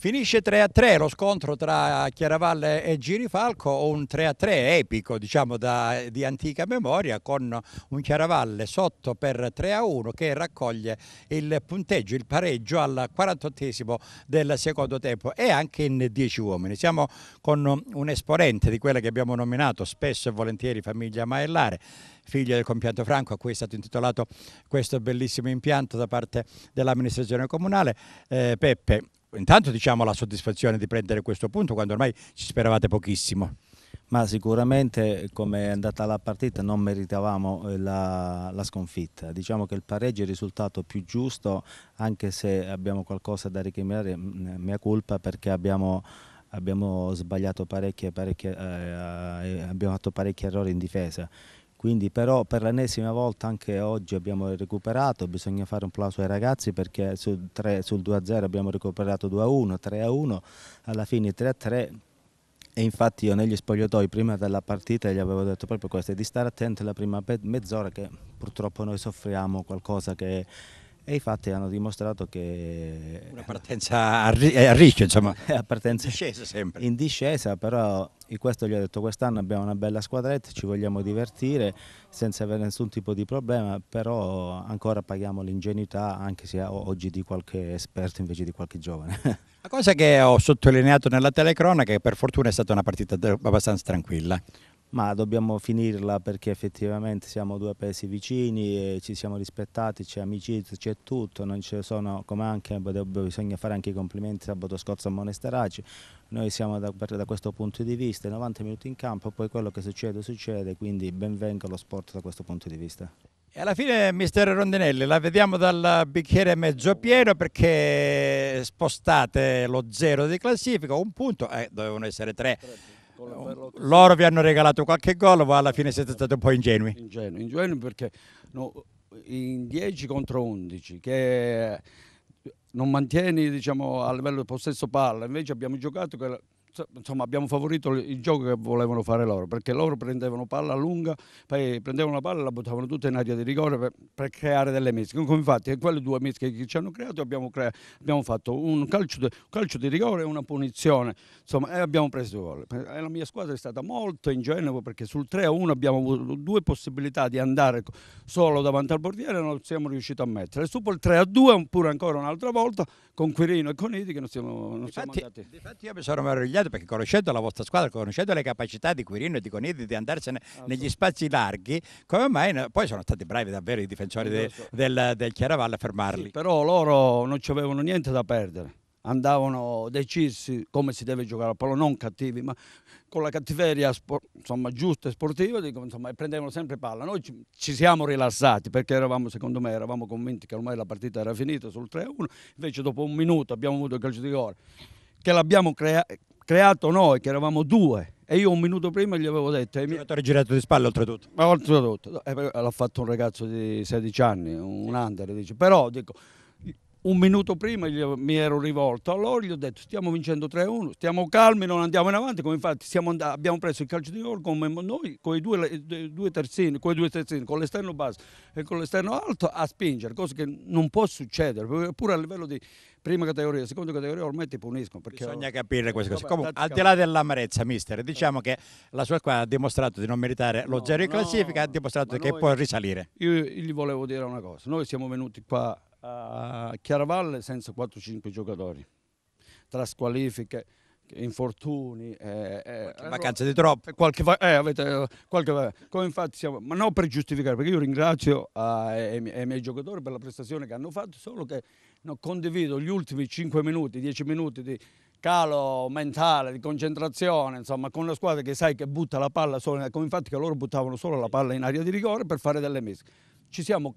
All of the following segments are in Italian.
Finisce 3-3 a lo scontro tra Chiaravalle e Girifalco, un 3-3 a epico diciamo da, di antica memoria con un Chiaravalle sotto per 3-1 a che raccoglie il punteggio, il pareggio al 48esimo del secondo tempo e anche in 10 uomini. Siamo con un esponente di quella che abbiamo nominato spesso e volentieri famiglia Maellare, figlio del compianto Franco a cui è stato intitolato questo bellissimo impianto da parte dell'amministrazione comunale, eh, Peppe intanto diciamo la soddisfazione di prendere questo punto quando ormai ci speravate pochissimo. Ma sicuramente come è andata la partita non meritavamo eh, la, la, sconfitta, diciamo che il pareggio è il risultato più giusto anche se abbiamo qualcosa da richiamare, mm, mia colpa perché abbiamo abbiamo sbagliato parecchie, parecchie eh, eh abbiamo fatto parecchi errori in difesa quindi però per l'ennesima volta anche oggi abbiamo recuperato, bisogna fare un plauso ai ragazzi perché sul, 3, sul 2-0 abbiamo recuperato 2-1, 3-1, alla fine 3-3 e infatti io negli spogliatoi prima della partita gli avevo detto proprio questo, di stare attenti la prima mezz'ora che purtroppo noi soffriamo qualcosa che e infatti hanno dimostrato che... Eh, una partenza a, ri eh, a rischio, insomma. a partenza in discesa sempre. In discesa, però questo gli ho detto, quest'anno abbiamo una bella squadretta, ci vogliamo divertire senza avere nessun tipo di problema, però ancora paghiamo l'ingenuità anche se oggi di qualche esperto invece di qualche giovane. La cosa che ho sottolineato nella telecronaca è che per fortuna è stata una partita abbastanza tranquilla. Ma dobbiamo finirla perché effettivamente siamo due paesi vicini e ci siamo rispettati, c'è amicizia, c'è tutto, non ci sono, come anche bisogna fare anche i complimenti sabato scorso a Monesteraci, noi siamo da, da questo punto di vista, 90 minuti in campo, poi quello che succede succede, quindi benvenga lo sport da questo punto di vista. E alla fine, mister Rondinelli, la vediamo dal bicchiere mezzo pieno perché spostate lo zero di classifica, un punto, eh, dovevano essere tre. Eh, oh, loro vi hanno regalato qualche gol, ma alla fine siete stati un po' ingenui. Ingenui, ingenui perché no, in 10 contro 11, che non mantieni diciamo, a livello di possesso palla, invece abbiamo giocato cioè, insomma abbiamo favorito il gioco che volevano fare loro perché loro prendevano palla lunga poi prendevano la palla e la buttavano tutta in aria di rigore per, per creare delle mische infatti quelle due mische che ci hanno creato abbiamo, crea abbiamo fatto un calcio, un calcio, di rigore e una punizione insomma e abbiamo preso gol e eh, la mia squadra è stata molto ingenua perché sul 3-1 a abbiamo avuto due possibilità di andare solo davanti al portiere e non siamo riusciti a mettere e il 3-2 a pure ancora un'altra volta con Quirino e con Idi che non siamo, non infatti, siamo andati infatti io mi sono meravigliato campionato perché conoscendo la vostra squadra, conoscendo le capacità di Quirino e di Conidi di andarsene negli spazi larghi, come mai poi sono stati bravi davvero i difensori de, del, del Chiaravalle a fermarli? Sì, però loro non ci avevano niente da perdere andavano decisi come si deve giocare a pallone, non cattivi, ma con la cattiveria insomma, giusta e sportiva, dico, insomma, prendevano sempre palla. Noi ci, ci, siamo rilassati perché eravamo, secondo me, eravamo convinti che ormai la partita era finita sul 3-1, invece dopo un minuto abbiamo avuto il calcio di gol che l'abbiamo crea creato noi, che eravamo due. E io un minuto prima gli avevo detto... Eh, Il giocatore girato di spalle oltretutto. Ma oltretutto. Eh, l'ha fatto un ragazzo di 16 anni, un under, dice. Però dico, un minuto prima mi ero rivolto a loro, gli ho detto stiamo vincendo 3-1, stiamo calmi, non andiamo in avanti, come infatti andati, abbiamo preso il calcio di gol come noi, con i due, due terzini, con l'esterno basso e con l'esterno alto a spingere, cosa che non può succedere, pure a livello di prima categoria, seconda categoria ormai ti puniscono. Bisogna ho... capire queste cose. Comunque, al di là dell'amarezza, mister, diciamo che la sua squadra ha dimostrato di non meritare lo no, zero in classifica, no, ha dimostrato che noi, può risalire. io gli volevo dire una cosa, noi siamo venuti qua a eh, Chiaravalle senza 4-5 giocatori, tra squalifiche, infortuni, eh, eh, vacanze di troppo. Eh, qualche, eh, avete, eh, qualche, come infatti siamo, ma non per giustificare, perché io ringrazio ai, ai, miei giocatori per la prestazione che hanno fatto, solo che non condivido gli ultimi 5 minuti, 10 minuti di calo mentale, di concentrazione, insomma, con la squadra che sai che butta la palla solo, come ecco, infatti che loro buttavano solo la palla in aria di rigore per fare delle mische. Ci siamo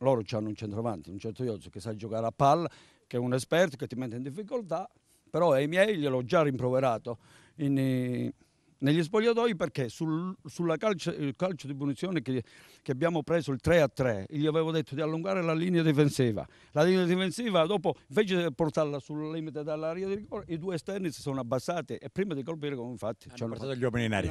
loro hanno un centravanti, un certo Iozzo che sa giocare a palla, che è un esperto, che ti mette in difficoltà, però ai miei gliel'ho già rimproverato in, eh, negli spogliatoi perché sul calcio, calcio, di punizione che, che, abbiamo preso il 3 3 gli avevo detto di allungare la linea difensiva la linea difensiva dopo invece di portarla sul limite dell'area di rigore i due esterni si sono abbassati e prima di colpire come infatti ci hanno portato gli uomini in aria